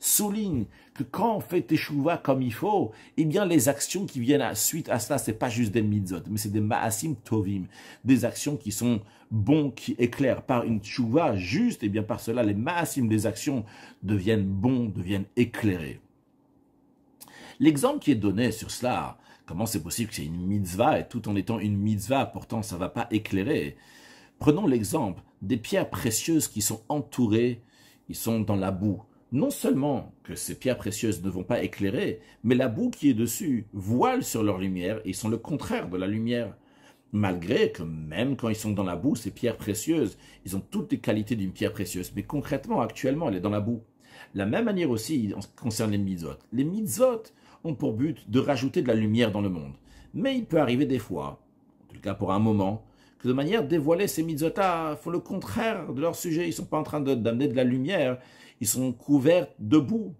souligne que quand on fait teshuva comme il faut, eh bien les actions qui viennent à suite à cela, c'est pas juste des mitzvot, mais c'est des maasim tovim, des actions qui sont bons, qui éclairent par une chouva juste, et eh bien par cela, les maasim des actions deviennent bons, deviennent éclairées. L'exemple qui est donné sur cela, comment c'est possible que c'est une mitzvah et tout en étant une mitzvah, pourtant ça ne va pas éclairer Prenons l'exemple des pierres précieuses qui sont entourées, ils sont dans la boue non seulement que ces pierres précieuses ne vont pas éclairer, mais la boue qui est dessus voile sur leur lumière et sont le contraire de la lumière. Malgré que même quand ils sont dans la boue, ces pierres précieuses, ils ont toutes les qualités d'une pierre précieuse, mais concrètement, actuellement, elle est dans la boue. La même manière aussi en ce qui concerne les mitzvot. Les mitzvot ont pour but de rajouter de la lumière dans le monde. Mais il peut arriver des fois, en tout cas pour un moment, que de manière dévoilée, ces mizotes font le contraire de leur sujet. Ils ne sont pas en train d'amener de la lumière, ils sont couverts de boue.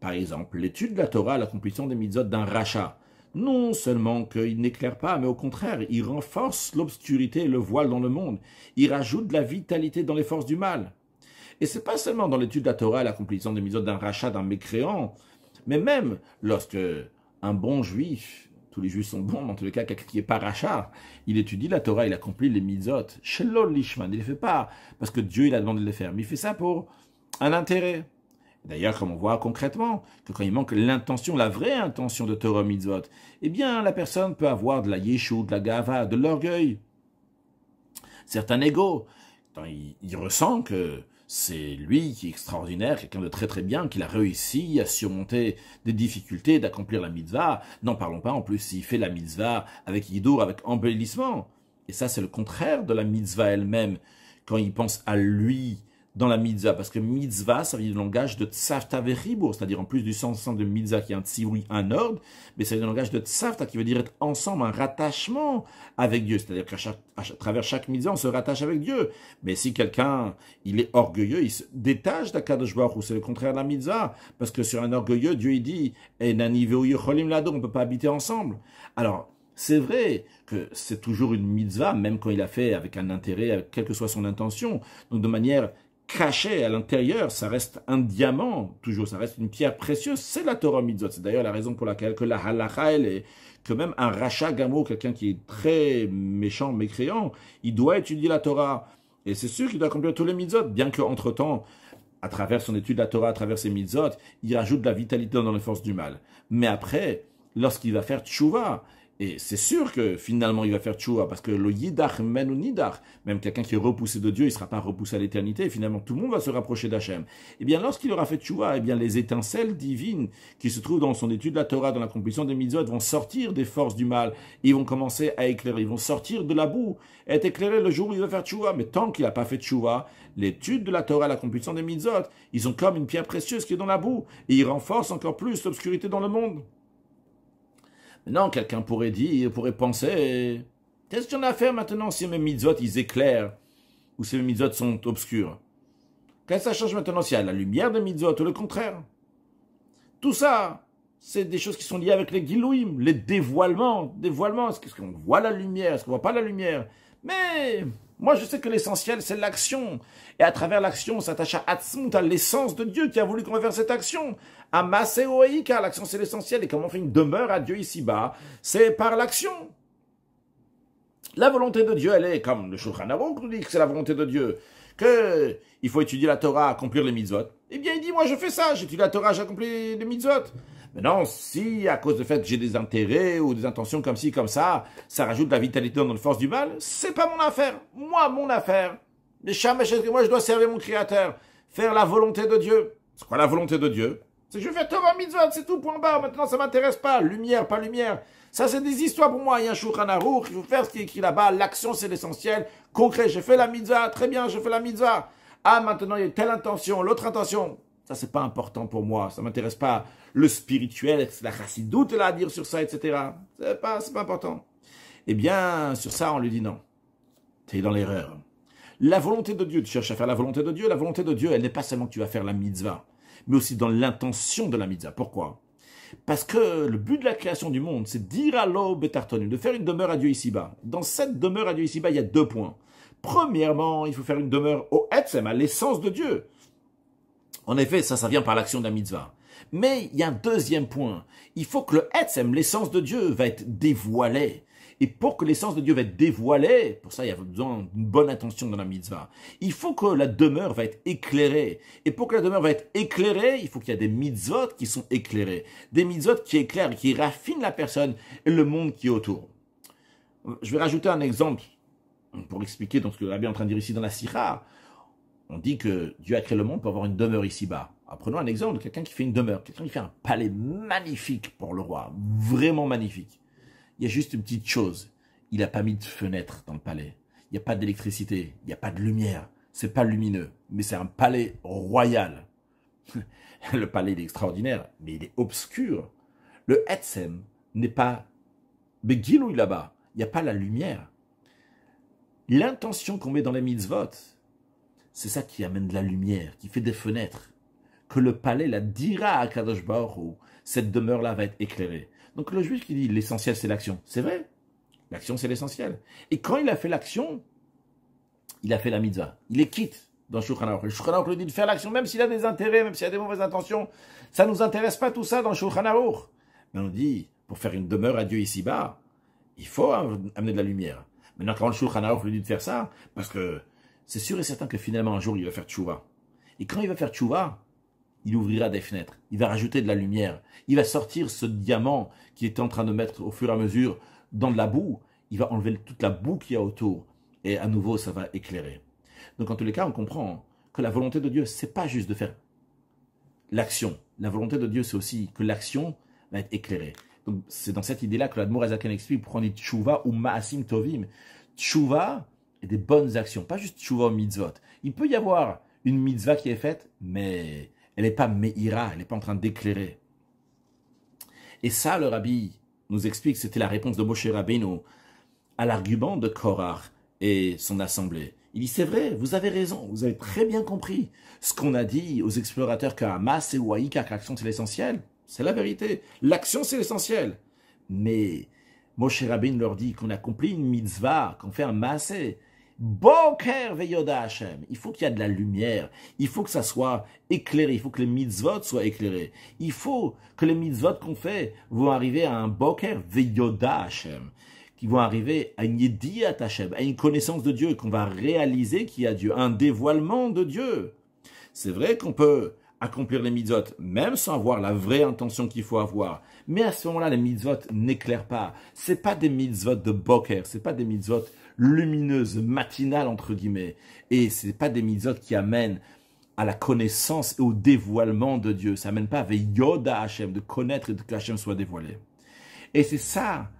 Par exemple, l'étude de la Torah à des mitzvot d'un rachat. Non seulement qu'il n'éclaire pas, mais au contraire, il renforce l'obscurité et le voile dans le monde. Il rajoute de la vitalité dans les forces du mal. Et c'est pas seulement dans l'étude de la Torah à des mitzvot d'un rachat, d'un mécréant, mais même lorsque un bon juif, tous les juifs sont bons, dans en les cas, quelqu'un qui est pas rachat, il étudie la Torah, il accomplit les mitzvot. Shelol lishman, il les fait pas parce que Dieu, il a demandé de les faire, mais il fait ça pour un intérêt. D'ailleurs, comme on voit concrètement, que quand il manque l'intention, la vraie intention de Torah Mitzvot, eh bien, la personne peut avoir de la yeshu, de la gava, de l'orgueil, certains égaux. quand il, ressent que c'est lui qui est extraordinaire, quelqu'un de très très bien, qu'il a réussi à surmonter des difficultés, d'accomplir la mitzvah. N'en parlons pas, en plus, il fait la mitzvah avec ido, avec embellissement. Et ça, c'est le contraire de la mitzvah elle-même. Quand il pense à lui, dans la mitzvah, parce que mitzvah, ça dire le langage de tsafta c'est-à-dire en plus du sens de mitzvah qui est un tsivri, un ordre, mais c'est le langage de tsafta qui veut dire être ensemble, un rattachement avec Dieu, c'est-à-dire qu'à à travers chaque mitzvah, on se rattache avec Dieu. Mais si quelqu'un, il est orgueilleux, il se détache d'Akadosh Baruch ou c'est le contraire de la mitzvah, parce que sur un orgueilleux, Dieu il dit, on eh, ne on peut pas habiter ensemble. Alors, c'est vrai que c'est toujours une mitzvah, même quand il a fait avec un intérêt, quelle que soit son intention. Donc de manière caché à l'intérieur, ça reste un diamant, toujours, ça reste une pierre précieuse, c'est la Torah Mitzvot. C'est d'ailleurs la raison pour laquelle que la halakha, est, que même un rachat gamo, quelqu'un qui est très méchant, mécréant, il doit étudier la Torah. Et c'est sûr qu'il doit accomplir tous les mitzvot, bien qu'entre-temps, à travers son étude de la Torah, à travers ses mitzvot, il rajoute de la vitalité dans les forces du mal. Mais après, lorsqu'il va faire tchouva, et c'est sûr que finalement il va faire tchoua, parce que le yidach mène Même quelqu'un qui est repoussé de Dieu, il ne sera pas repoussé à l'éternité, finalement tout le monde va se rapprocher d'Hachem. Et eh bien lorsqu'il aura fait tchoua, et eh bien les étincelles divines qui se trouvent dans son étude de la Torah, dans la compulsion des mitzvot, vont sortir des forces du mal. Ils vont commencer à éclairer, ils vont sortir de la boue, être éclairés le jour où il va faire tchoua. Mais tant qu'il n'a pas fait tchoua, l'étude de la Torah, la compulsion des mitzvot, ils ont comme une pierre précieuse qui est dans la boue, et ils renforcent encore plus l'obscurité dans le monde. Non, quelqu'un pourrait dire, pourrait penser, qu'est-ce qu'on a à faire maintenant si mes mitzvot, ils éclairent, ou si mes mitzvot sont obscurs Qu'est-ce que ça change maintenant s'il y a la lumière des mitzvot, ou le contraire Tout ça, c'est des choses qui sont liées avec les gilouim, les dévoilements, dévoilements, est-ce qu'on voit la lumière, est-ce qu'on voit pas la lumière Mais moi, je sais que l'essentiel, c'est l'action. Et à travers l'action, on s'attache à à l'essence de Dieu qui a voulu qu'on faire cette action. À car l'action, c'est l'essentiel. Et comment on fait une demeure à Dieu ici-bas, c'est par l'action. La volonté de Dieu, elle est comme le Shulchan qui nous dit que c'est la volonté de Dieu, que il faut étudier la Torah, accomplir les mitzvot. Eh bien, il dit, moi, je fais ça, j'étudie la Torah, j'accomplis les mitzvot. Maintenant, si à cause du fait que j'ai des intérêts ou des intentions comme ci, comme ça, ça rajoute de la vitalité dans le force du mal, c'est pas mon affaire. Moi, mon affaire. Mais moi, je dois servir mon Créateur, faire la volonté de Dieu. C'est quoi la volonté de Dieu C'est que je fais Torah mitzvah, c'est tout, point barre. Maintenant, ça m'intéresse pas. Lumière, pas lumière. Ça, c'est des histoires pour moi. Il y a un Shulchan il faut faire ce qui est écrit là-bas. L'action, c'est l'essentiel. Concret, j'ai fait la mitzvah. Très bien, j'ai fait la mitzvah. Ah, maintenant, il y a telle intention, l'autre intention. Ça, c'est pas important pour moi. Ça m'intéresse pas. Le spirituel, la doute là, à dire sur ça, etc. C'est pas, pas important. Eh bien, sur ça, on lui dit non. Tu es dans l'erreur. La volonté de Dieu, tu cherches à faire la volonté de Dieu. La volonté de Dieu, elle n'est pas seulement que tu vas faire la mitzvah, mais aussi dans l'intention de la mitzvah. Pourquoi? Parce que le but de la création du monde, c'est dire à l'aube de faire une demeure à Dieu ici-bas. Dans cette demeure à Dieu ici-bas, il y a deux points. Premièrement, il faut faire une demeure au Etzem, à l'essence de Dieu. En effet, ça, ça vient par l'action d'un mitzvah. Mais il y a un deuxième point. Il faut que le Hetzem, l'essence de Dieu, va être dévoilée. Et pour que l'essence de Dieu va être dévoilée, pour ça il y a besoin d'une bonne attention dans la mitzvah, il faut que la demeure va être éclairée. Et pour que la demeure va être éclairée, il faut qu'il y ait des mitzvot qui sont éclairés. Des mitzvot qui éclairent, qui raffinent la personne et le monde qui est autour. Je vais rajouter un exemple pour expliquer dans ce que l'Abbé est en train de dire ici dans la Sikha. On dit que Dieu a créé le monde pour avoir une demeure ici-bas. Prenons un exemple de quelqu'un qui fait une demeure, quelqu'un qui fait un palais magnifique pour le roi, vraiment magnifique. Il y a juste une petite chose, il n'a pas mis de fenêtre dans le palais. Il n'y a pas d'électricité, il n'y a pas de lumière, c'est pas lumineux, mais c'est un palais royal. (laughs) le palais est extraordinaire, mais il est obscur. Le Hetzem n'est pas Mais Begilouille là-bas, il n'y a pas la lumière. L'intention qu'on met dans les mitzvot, c'est ça qui amène de la lumière, qui fait des fenêtres. Que le palais la dira à Kadosh Baruch cette demeure-là va être éclairée. Donc le juif qui dit l'essentiel c'est l'action, c'est vrai. L'action c'est l'essentiel. Et quand il a fait l'action, il a fait la mitzvah. Il est quitte dans Shulchan Le Shulchan lui dit de faire l'action même s'il a des intérêts, même s'il a des mauvaises intentions. Ça ne nous intéresse pas tout ça dans Shulchan Mais on dit, pour faire une demeure à Dieu ici-bas, il faut amener de la lumière. Maintenant, quand le Shulchan Aruch lui dit de faire ça, parce que c'est sûr et certain que finalement, un jour, il va faire tchouva. Et quand il va faire tchouva, il ouvrira des fenêtres, il va rajouter de la lumière, il va sortir ce diamant qui est en train de mettre au fur et à mesure dans de la boue, il va enlever toute la boue qu'il y a autour, et à nouveau, ça va éclairer. Donc, en tous les cas, on comprend que la volonté de Dieu, c'est pas juste de faire l'action. La volonté de Dieu, c'est aussi que l'action va être éclairée. Donc, c'est dans cette idée-là que l'Admour Azaken explique pourquoi on dit Tshuva ou Ma'asim Tovim. Tshuva, et des bonnes actions, pas juste tchouva mitzvot. Il peut y avoir une mitzvah qui est faite, mais elle n'est pas meira, elle n'est pas en train d'éclairer. Et ça, le rabbi nous explique, c'était la réponse de Moshe Rabbeinu à l'argument de Korach et son assemblée. Il dit, c'est vrai, vous avez raison, vous avez très bien compris ce qu'on a dit aux explorateurs qu'un Hamas et Waïka, que l'action c'est l'essentiel. C'est la vérité. L'action c'est l'essentiel. Mais Moshe Rabbeinu leur dit qu'on accomplit une mitzvah, qu'on fait un massé Boker Veyoda Il faut qu'il y ait de la lumière. Il faut que ça soit éclairé. Il faut que les mitzvot soient éclairés. Il faut que les mitzvot qu'on fait vont arriver à un Boker Veyoda Hashem. Qui vont arriver à une Hashem, à une connaissance de Dieu, qu'on va réaliser qu'il y a Dieu, un dévoilement de Dieu. C'est vrai qu'on peut accomplir les mitzvot, même sans avoir la vraie intention qu'il faut avoir. Mais à ce moment-là, les mitzvot n'éclairent pas. Ce C'est pas des mitzvot de boker, ce c'est pas des mitzvot lumineuse, matinale, entre guillemets. Et ce n'est pas des mitzvot qui amènent à la connaissance et au dévoilement de Dieu. Ça amène pas avec Yoda Hachem, de connaître et que Hachem soit dévoilé. Et c'est ça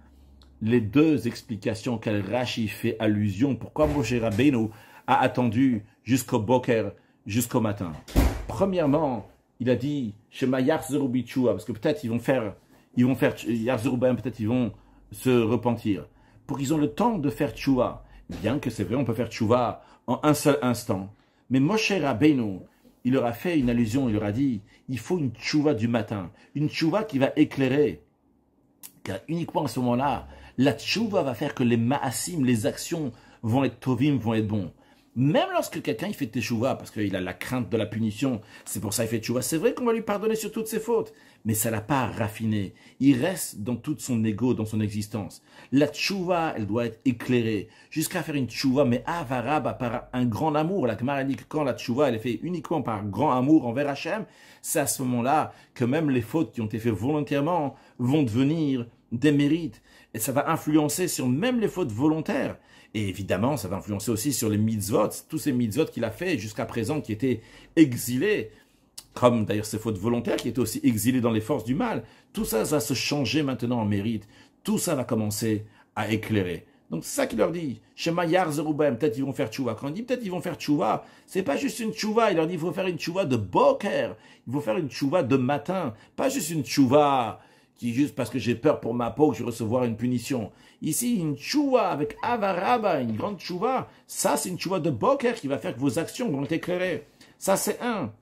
les deux explications qu'El Rashi fait allusion. Pourquoi Moshe Rabbeinu a attendu jusqu'au Boker, jusqu'au matin Premièrement, il a dit parce que peut-être ils vont faire, ils vont faire, peut-être ils vont se repentir pour qu'ils ont le temps de faire tchouva. Bien que c'est vrai, on peut faire tchouva en un seul instant. Mais Moshe Rabbeinu, il leur a fait une allusion, il leur a dit, il faut une tchouva du matin, une tchouva qui va éclairer. Car uniquement à ce moment-là, la tchouva va faire que les ma'asim, les actions vont être tovim, vont être bons. Même lorsque quelqu'un il fait teshuva, parce qu'il a la crainte de la punition, c'est pour ça qu'il fait teshuva, c'est vrai qu'on va lui pardonner sur toutes ses fautes, mais ça l'a pas raffiné. Il reste dans tout son ego, dans son existence. La teshuva, elle doit être éclairée, jusqu'à faire une teshuva, mais à par un grand amour. La Gemara dit que quand la teshuva, elle est faite uniquement par grand amour envers Hachem, c'est à ce moment-là que même les fautes qui ont été faites volontairement vont devenir des mérites. Et ça va influencer sur même les fautes volontaires. Et évidemment, ça va influencer aussi sur les mitzvot, tous ces mitzvot qu'il a fait jusqu'à présent, qui étaient exilés, comme d'ailleurs ses fautes volontaires, qui étaient aussi exilés dans les forces du mal. Tout ça va se changer maintenant en mérite. Tout ça va commencer à éclairer. Donc c'est ça qu'il leur dit. Chez Maillard peut-être ils vont faire tchouva. Quand il dit peut-être ils vont faire tchouva, c'est pas juste une tchouva. Il leur dit il faut faire une tchouva de boker. Il faut faire une tchouva de matin. Pas juste une tchouva qui juste parce que j'ai peur pour ma peau que je vais recevoir une punition. Ici, une chouva avec avaraba, une grande chouva, ça c'est une chouva de boker qui va faire que vos actions vont être éclairées. Ça c'est un.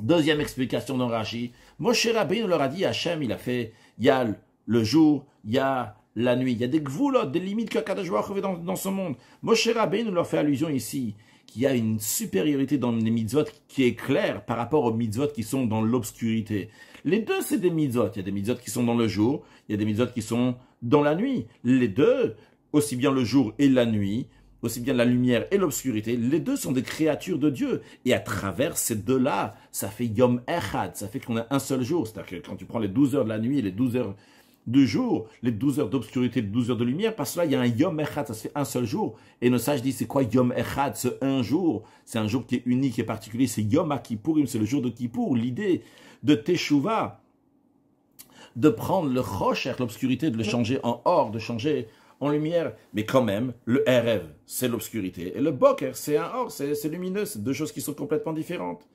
Deuxième explication d'Enrachi. Moshe Rabbeinu leur a dit, Hachem, il a fait, il le jour, il y a la nuit, il y a des gvoulottes, des limites que Kadosh dans, dans ce monde. Moshe nous leur fait allusion ici qu'il y a une supériorité dans les mitzvot qui est claire par rapport aux mitzvot qui sont dans l'obscurité. Les deux, c'est des mitzvot. Il y a des mitzvot qui sont dans le jour, il y a des mitzvot qui sont dans la nuit. Les deux, aussi bien le jour et la nuit, aussi bien la lumière et l'obscurité, les deux sont des créatures de Dieu. Et à travers ces deux-là, ça fait Yom Echad, ça fait qu'on a un seul jour. C'est-à-dire que quand tu prends les 12 heures de la nuit et les 12 heures deux jours, les douze heures d'obscurité, les 12 heures de lumière, parce que là, il y a un Yom Echad, ça se fait un seul jour. Et nos sages disent, c'est quoi Yom Echad, ce un jour C'est un jour qui est unique et particulier, c'est Yom Akipurim, c'est le jour de Kippour, l'idée de Teshuvah, de prendre le rocher, l'obscurité, de le changer en or, de changer en lumière. Mais quand même, le Erev, c'est l'obscurité. Et le Boker, c'est un or, c'est lumineux, c'est deux choses qui sont complètement différentes.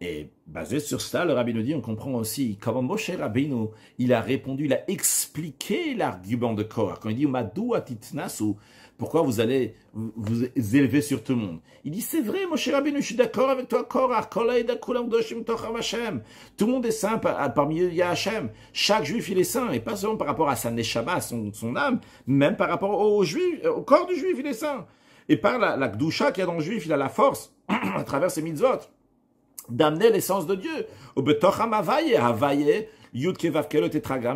Et basé sur cela, le rabbin nous dit, on comprend aussi comment Moshe Rabbeinu, il a répondu, il a expliqué l'argument de Korah. Quand il dit Madou t'itnasu? pourquoi vous allez vous élever sur tout le monde Il dit c'est vrai, Moshe Rabbeinu, je suis d'accord avec toi, Korah, Tout le monde est saint, parmi eux il y a Chaque juif il est saint, et pas seulement par rapport à sa neshama, son, âme, même par rapport au, juif, euh, au corps du juif il est saint. Et par la, la qu'il y a dans le juif, il a la force (clears throat) à travers ses mitzvot d'amener l'essence de Dieu.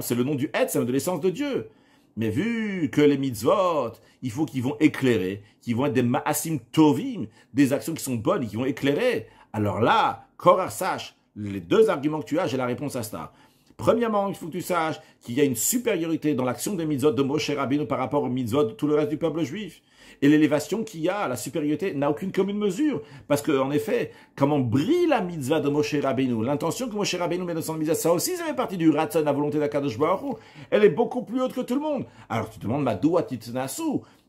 C'est le nom du de l'essence de Dieu. Mais vu que les mitzvot, il faut qu'ils vont éclairer, qu'ils vont être des maasim tovim, des actions qui sont bonnes qui vont éclairer. Alors là, Korar sache les deux arguments que tu as, j'ai la réponse à ça. Premièrement, il faut que tu saches qu'il y a une supériorité dans l'action des mitzvot de Moshe Rabbeinu par rapport aux mitzvot de tout le reste du peuple juif et l'élévation qu'il y a, la supériorité, n'a aucune commune mesure. Parce que, en effet, comment brille la mitzvah de Moshe Rabbeinu, l'intention que Moshe Rabbeinu met dans son mitzvah, ça aussi, ça fait partie du ratson, la volonté d'Akadosh Baruch Elle est beaucoup plus haute que tout le monde. Alors, tu te demandes, ma doua titnasu,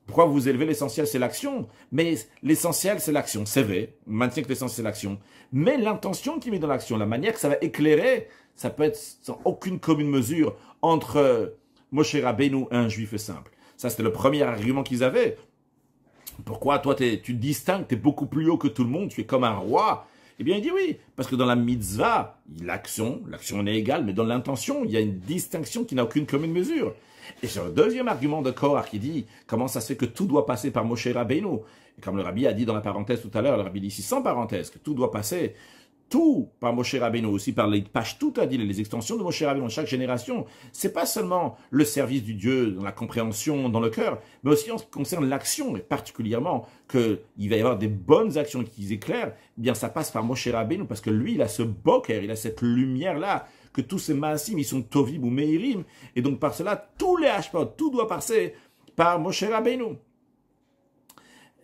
pourquoi vous élevez l'essentiel, c'est l'action Mais l'essentiel, c'est l'action. C'est vrai, on que l'essentiel, c'est l'action. Mais l'intention qui met dans l'action, la manière que ça va éclairer, ça peut être sans aucune commune mesure entre euh, Moshe Rabbeinu et un juif simple. Ça, c'était le premier argument qu'ils avaient. Pourquoi toi tu te distingues, tu es beaucoup plus haut que tout le monde, tu es comme un roi Eh bien il dit oui, parce que dans la mitzvah, l'action, l'action est égale, mais dans l'intention, il y a une distinction qui n'a aucune commune mesure. Et sur le deuxième argument de Kohar qui dit comment ça se fait que tout doit passer par Moshe Rabbeinu. Et comme le rabbi a dit dans la parenthèse tout à l'heure, le rabbi dit ici sans parenthèse que tout doit passer tout par Moshe Rabbeinu, aussi par les pages tout à dire, les extensions de Moshe Rabbeinu, chaque génération. C'est pas seulement le service du Dieu dans la compréhension, dans le cœur, mais aussi en ce qui concerne l'action, et particulièrement qu'il va y avoir des bonnes actions qui éclairent, eh bien ça passe par Moshe Rabbeinu, parce que lui, il a ce boker, il a cette lumière-là, que tous ces maasim, ils sont tovib ou meirim, et donc par cela, tous les hashpot, tout doit passer par Moshe Rabbeinu.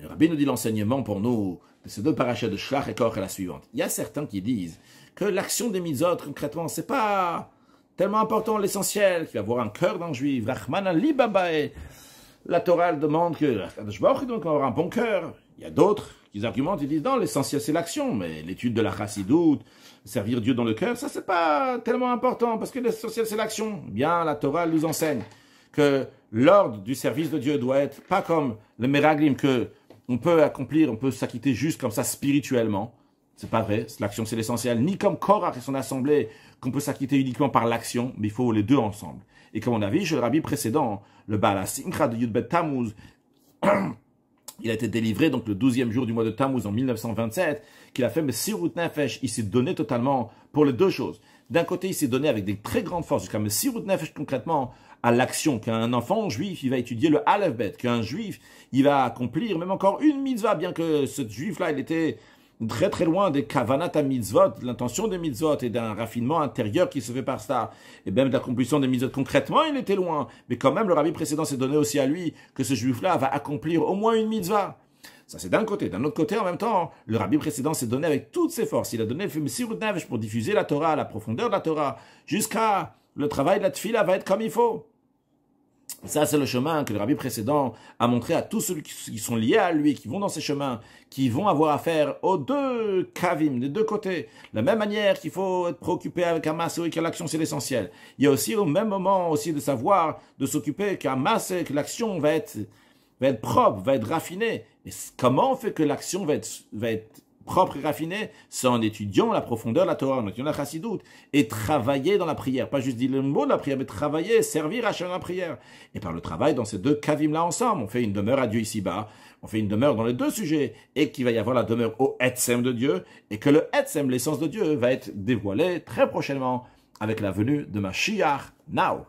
Rabbeinu dit l'enseignement pour nous, de ces deux parachutes de Shlach et est la suivante. Il y a certains qui disent que l'action des mitzvot, concrètement, c'est pas tellement important, l'essentiel, qu'il avoir un cœur d'un juif. Rahman Ali La Torah demande que donc avoir un bon cœur. Il y a d'autres qui argumentent, ils disent non, l'essentiel c'est l'action, mais l'étude de la chassidoute, servir Dieu dans le cœur, ça c'est pas tellement important parce que l'essentiel c'est l'action. Bien, la Torah nous enseigne que l'ordre du service de Dieu doit être pas comme le meraglim que on peut accomplir, on peut s'acquitter juste comme ça spirituellement. C'est pas vrai, l'action c'est l'essentiel. Ni comme Korach et son assemblée, qu'on peut s'acquitter uniquement par l'action, mais il faut les deux ensemble. Et comme on a vu le rabbi précédent, le Bala de Yudbet Tammuz, (clears throat) il a été délivré donc le 12e jour du mois de Tammuz en 1927, qu'il a fait Sirut Nefesh, il s'est donné totalement pour les deux choses. D'un côté, il s'est donné avec des très grandes forces, jusqu'à si Nefesh concrètement, à l'action, qu'un enfant juif, il va étudier le Aleph qu'un juif, il va accomplir même encore une mitzvah, bien que ce juif-là, il était très très loin des kavanat à mitzvot, l'intention des mitzvot et d'un raffinement intérieur qui se fait par ça. Et même de des mitzvot concrètement, il était loin. Mais quand même, le rabbi précédent s'est donné aussi à lui que ce juif-là va accomplir au moins une mitzvah. Ça, c'est d'un côté. D'un autre côté, en même temps, le rabbi précédent s'est donné avec toutes ses forces. Il a donné le Nefesh pour diffuser la Torah, la profondeur de la Torah, jusqu'à le travail de la Tfila va être comme il faut. Ça, c'est le chemin que le rabbi précédent a montré à tous ceux qui sont liés à lui, qui vont dans ces chemins, qui vont avoir affaire aux deux kavim, des deux côtés. De la même manière qu'il faut être préoccupé avec Hamas et que l'action, c'est l'essentiel. Il y a aussi au même moment aussi de savoir, de s'occuper qu'Hamas et que l'action va être, va être propre, va être raffinée comment on fait que l'action va être, propre et raffinée c'est en étudiant la profondeur de la Torah, en étudiant la chassidoute, et travailler dans la prière. Pas juste dire le mot de la prière, mais travailler, servir à chacun la prière. Et par le travail, dans ces deux kavim-là ensemble, on fait une demeure à Dieu ici-bas, on fait une demeure dans les deux sujets, et qu'il va y avoir la demeure au Etzem de Dieu, et que le Etzem, l'essence de Dieu, va être dévoilé très prochainement avec la venue de ma Shiar now.